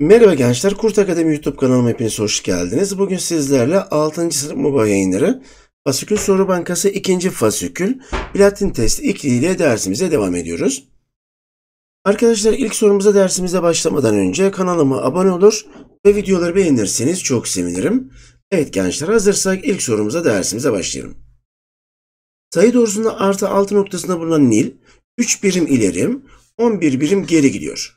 Merhaba gençler, Kurt Akademi YouTube kanalıma hepiniz hoş geldiniz. Bugün sizlerle 6. sınıf MOBA yayınları Fasikül Soru Bankası 2. Fasikül Platin Testi ile dersimize devam ediyoruz. Arkadaşlar ilk sorumuza dersimize başlamadan önce kanalıma abone olur ve videoları beğenirseniz çok sevinirim. Evet gençler hazırsak ilk sorumuza dersimize başlayalım. Sayı doğrusunda artı 6 noktasında bulunan Nil 3 birim ilerim 11 birim geri gidiyor.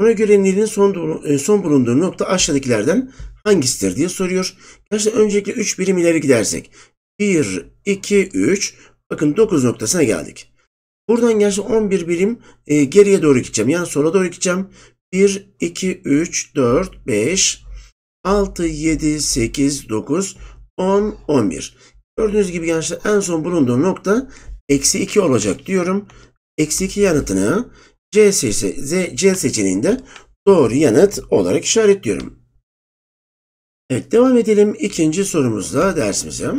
Buna göre Nil'in son, e, son bulunduğu nokta aşağıdakilerden hangisidir diye soruyor. Gerçekten öncelikle 3 birim ileri gidersek 1, 2, 3 bakın 9 noktasına geldik. Buradan gerçi 11 birim e, geriye doğru gideceğim. Yani sola doğru gideceğim. 1, 2, 3, 4, 5, 6, 7, 8, 9, 10, 11. Gördüğünüz gibi gençler en son bulunduğum nokta eksi 2 olacak diyorum. Eksi 2 yanıtını C, seçe C seçeneğinde doğru yanıt olarak işaretliyorum. Evet devam edelim ikinci sorumuzla dersimize.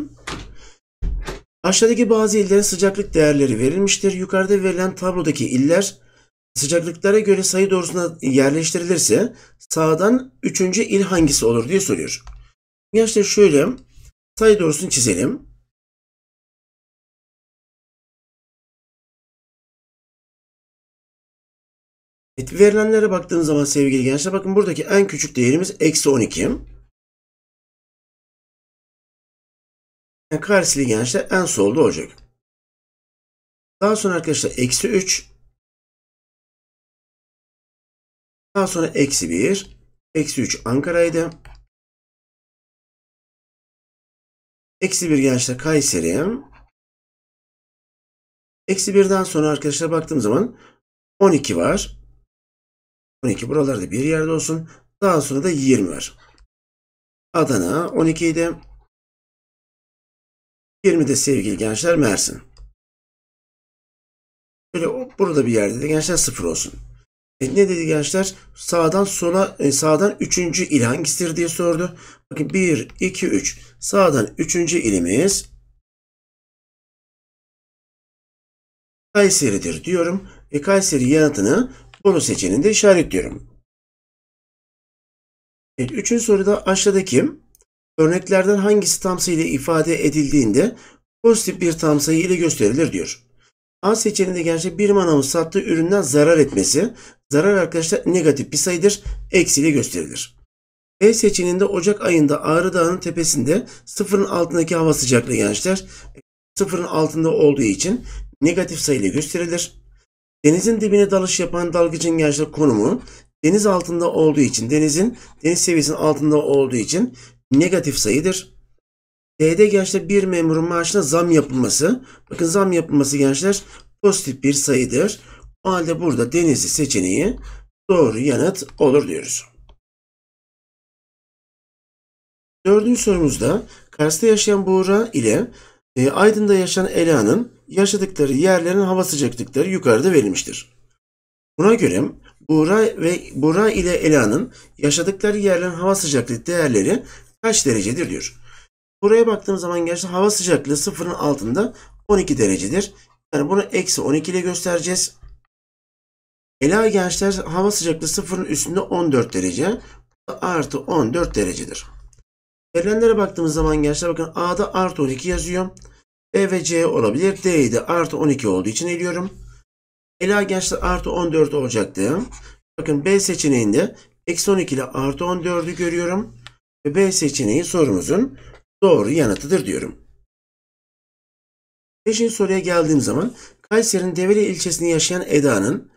Aşağıdaki bazı illerin sıcaklık değerleri verilmiştir. Yukarıda verilen tablodaki iller sıcaklıklara göre sayı doğrusuna yerleştirilirse sağdan üçüncü il hangisi olur diye soruyor. Gençler şöyle sayı doğrusunu çizelim. Verilenlere baktığınız zaman sevgili gençler bakın buradaki en küçük değerimiz eksi 12. Yani karesli gençler en solda olacak. Daha sonra arkadaşlar eksi 3. Daha sonra eksi 1. Eksi 3 Ankara'ydı. Eksi 1 gençler Kayseri. Eksi 1'den sonra arkadaşlar baktığım zaman 12 var. 12 buralarda bir yerde olsun. Daha sonra da 20 var. Adana 12'de 20'de sevgili gençler Mersin. Böyle burada bir yerde de gençler 0 olsun. E ne dedi gençler? Sağdan sola e, sağdan 3. il hangisidir diye sordu. Bakın 1 2 3. Sağdan 3. ilimiz Kayseri'dir diyorum. E Kayseri yanıtını Konu seçeneğini de işaretliyorum. Evet, üçüncü soruda aşağıdaki örneklerden hangisi tam sayı ile ifade edildiğinde pozitif bir tam sayı ile gösterilir diyor. A seçeneğinde gerçi bir manavın sattığı üründen zarar etmesi, zarar arkadaşlar negatif bir sayıdır, eksi ile gösterilir. B seçeneğinde Ocak ayında Ağrı Dağı'nın tepesinde sıfırın altındaki hava sıcaklığı gençler sıfırın altında olduğu için negatif sayı ile gösterilir. Denizin dibine dalış yapan dalgıcın gençler konumu deniz altında olduğu için denizin deniz seviyesinin altında olduğu için negatif sayıdır. D'de gençler bir memurun maaşına zam yapılması. Bakın zam yapılması gençler pozitif bir sayıdır. O halde burada denizli seçeneği doğru yanıt olur diyoruz. Dördüncü sorumuzda Kars'ta yaşayan Buğra ile e, Aydın'da yaşayan Ela'nın yaşadıkları yerlerin hava sıcaklıkları yukarıda verilmiştir. Buna göre Buğra ve Buğra ile Ela'nın yaşadıkları yerlerin hava sıcaklık değerleri kaç derecedir diyor. Buraya baktığım zaman gerçi hava sıcaklığı sıfırın altında 12 derecedir. Yani bunu eksi 12 ile göstereceğiz. Ela gençler hava sıcaklığı sıfırın üstünde 14 derece. Artı 14 derecedir. Verilenlere baktığımız zaman gençler bakın A'da artı 12 yazıyor. B e ve C olabilir. D'yi de artı 12 olduğu için eliyorum. Ela gençler artı 14 olacaktı. Bakın B seçeneğinde eksi 12 ile artı 14'ü görüyorum. Ve B seçeneği sorumuzun doğru yanıtıdır diyorum. Beşinci soruya geldiğim zaman Kayseri'nin Develi ilçesinde yaşayan Eda'nın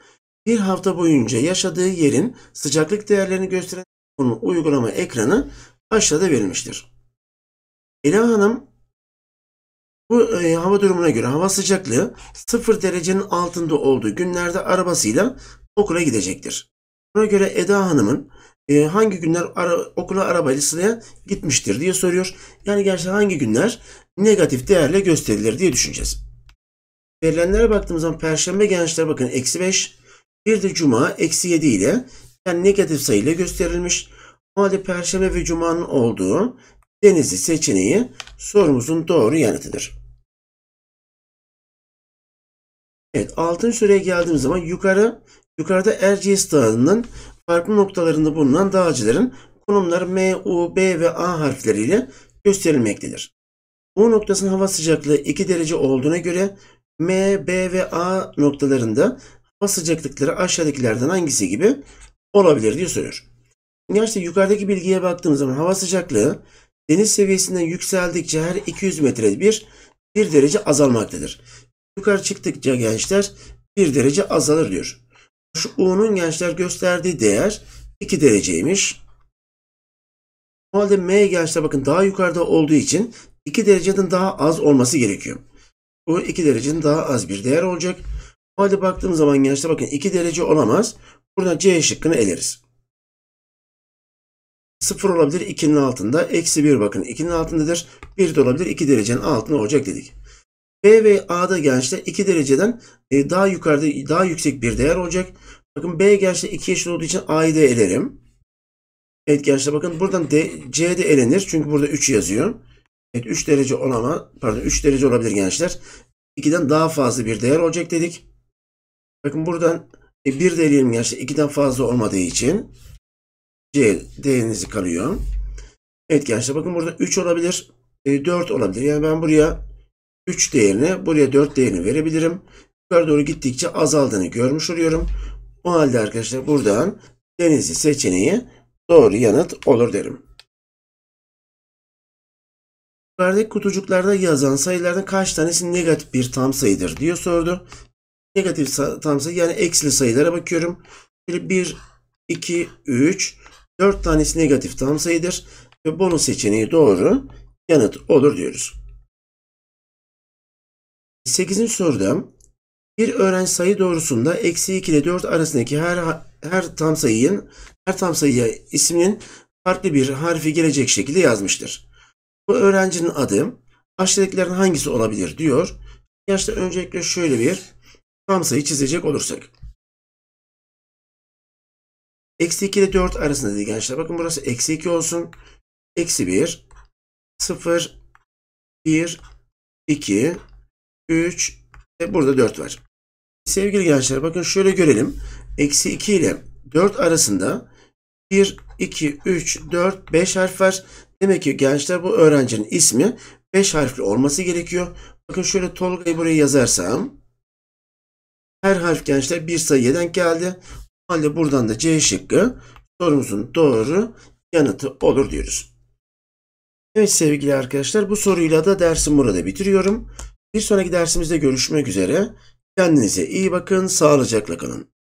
bir hafta boyunca yaşadığı yerin sıcaklık değerlerini gösteren uygulama ekranı aşağıda verilmiştir. Ela Hanım bu e, hava durumuna göre hava sıcaklığı 0 derecenin altında olduğu günlerde arabasıyla okula gidecektir. Buna göre Eda Hanım'ın e, hangi günler ara, okula arabayla gitmiştir diye soruyor. Yani gerçekten hangi günler negatif değerle gösterilir diye düşüneceğiz. Verilenlere baktığımız zaman Perşembe gençler bakın eksi 5. Bir de Cuma eksi 7 ile yani negatif sayıyla gösterilmiş. O halde Perşembe ve Cuma'nın olduğu Denizli seçeneği sorumuzun doğru yanıtıdır. Evet altın süreye geldiğimiz zaman yukarı yukarıda Erciyes Dağı'nın farklı noktalarında bulunan dağcıların konumları M, U, B ve A harfleriyle gösterilmektedir. U noktasının hava sıcaklığı 2 derece olduğuna göre M, B ve A noktalarında hava sıcaklıkları aşağıdakilerden hangisi gibi olabilir diye soruyor. Gerçi yukarıdaki bilgiye baktığımız zaman hava sıcaklığı deniz seviyesinden yükseldikçe her 200 metrede bir 1 derece azalmaktadır. Yukarı çıktıkça gençler 1 derece azalır diyor. Şu U'nun gençler gösterdiği değer 2 dereceymiş. O halde M gençler bakın daha yukarıda olduğu için 2 derecenin daha az olması gerekiyor. Bu 2 derecenin daha az bir değer olacak. O halde baktığım zaman gençler bakın 2 derece olamaz. Burada C şıkkını eleriz. 0 olabilir 2'nin altında. Eksi 1 bakın 2'nin altındadır. 1 de olabilir 2 derecenin altında olacak dedik. B e ve A'da gençler 2 dereceden e, daha yukarıda daha yüksek bir değer olacak. Bakın B gençler 2 eşit olduğu için A'yı da elerim. Evet gençler bakın buradan D, C elenir. Çünkü burada 3 yazıyor. Evet 3 derece olama pardon 3 derece olabilir gençler. 2'den daha fazla bir değer olacak dedik. Bakın buradan e, 1 de eleyelim gençler. 2'den fazla olmadığı için C değerinizi kalıyor. Evet gençler bakın burada 3 olabilir. E, 4 olabilir. Yani ben buraya 3 değerini buraya 4 değerini verebilirim. Yukarı doğru gittikçe azaldığını görmüş oluyorum. O halde arkadaşlar buradan denizli seçeneği doğru yanıt olur derim. Yukarıdaki kutucuklarda yazan sayılardan kaç tanesi negatif bir tam sayıdır diyor sordu. Negatif tam sayı yani eksili sayılara bakıyorum. Şöyle 1, 2, 3, 4 tanesi negatif tam sayıdır. Ve bonus seçeneği doğru yanıt olur diyoruz. 8. soruda bir öğrenci sayı doğrusunda eksi 2 ile 4 arasındaki her her tam sayının her tam sayıya isminin farklı bir harfi gelecek şekilde yazmıştır. Bu öğrencinin adı aşağıdakilerin hangisi olabilir diyor. Yaşta öncelikle şöyle bir tam sayı çizecek olursak. Eksi 2 ile 4 arasında değil gençler. Bakın burası eksi 2 olsun. Eksi 1, 0, 1, 2, 3 ve burada 4 var. Sevgili gençler bakın şöyle görelim. Eksi 2 ile 4 arasında 1, 2, 3, 4, 5 harf var. Demek ki gençler bu öğrencinin ismi 5 harfli olması gerekiyor. Bakın şöyle Tolga'yı buraya yazarsam her harf gençler bir sayıya denk geldi. O halde buradan da C şıkkı sorumuzun doğru yanıtı olur diyoruz. Evet sevgili arkadaşlar bu soruyla da dersim burada bitiriyorum. Bir sonraki dersimizde görüşmek üzere. Kendinize iyi bakın, sağlıcakla kalın.